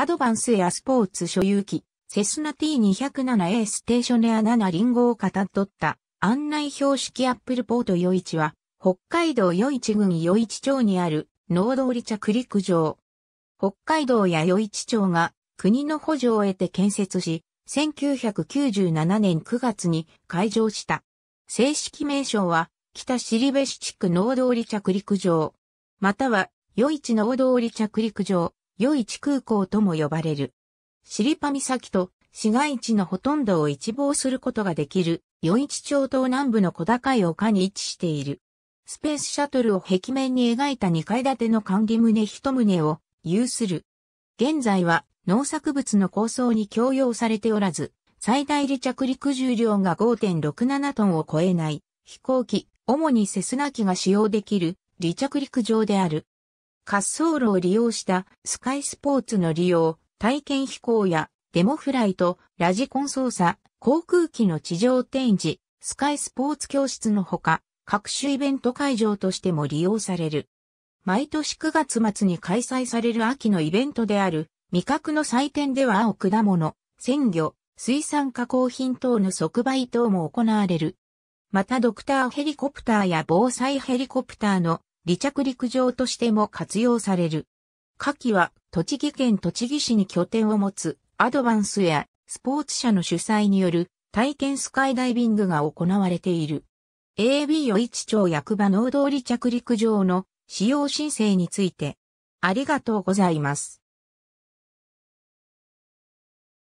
アドバンスエアスポーツ所有機、セスナ T207A ステーションエア7リンゴをかたとった案内標識アップルポート余市は、北海道余市郡余市町にある農道離着陸場。北海道や余市町が国の補助を得て建設し、1997年9月に開場した。正式名称は、北尻部市地区農道離着陸場。または、余市農道離着陸場。余市空港とも呼ばれる。シリパ岬と市街地のほとんどを一望することができる、余市町東南部の小高い丘に位置している。スペースシャトルを壁面に描いた2階建ての管理棟一棟を有する。現在は農作物の構想に供用されておらず、最大離着陸重量が5.67トンを超えない飛行機、主にセスナ機が使用できる離着陸場である。滑走路を利用したスカイスポーツの利用、体験飛行やデモフライト、ラジコン操作、航空機の地上展示、スカイスポーツ教室のほか、各種イベント会場としても利用される。毎年9月末に開催される秋のイベントである、味覚の祭典では青果物、鮮魚、水産加工品等の即売等も行われる。またドクターヘリコプターや防災ヘリコプターの離着陸場としても活用される。下記は栃木県栃木市に拠点を持つアドバンスやスポーツ社の主催による体験スカイダイビングが行われている。AB 与一町役場農道離着陸場の使用申請についてありがとうございます。